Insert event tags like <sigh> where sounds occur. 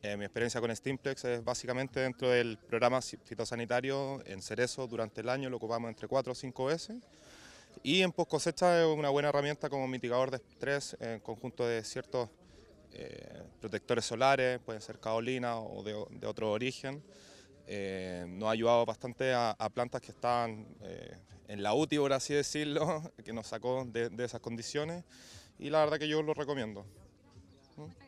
Eh, mi experiencia con Stimplex es básicamente dentro del programa fitosanitario en cerezo durante el año lo ocupamos entre 4 o 5 veces y en post cosecha es una buena herramienta como mitigador de estrés en conjunto de ciertos eh, protectores solares, pueden ser caolina o de, otro origen. Eh, nos ha ayudado bastante a, plantas que están en la UTI, por así decirlo, <laughs> que nos sacó de, esas condiciones y la verdad que yo lo recomiendo. ¿Mm?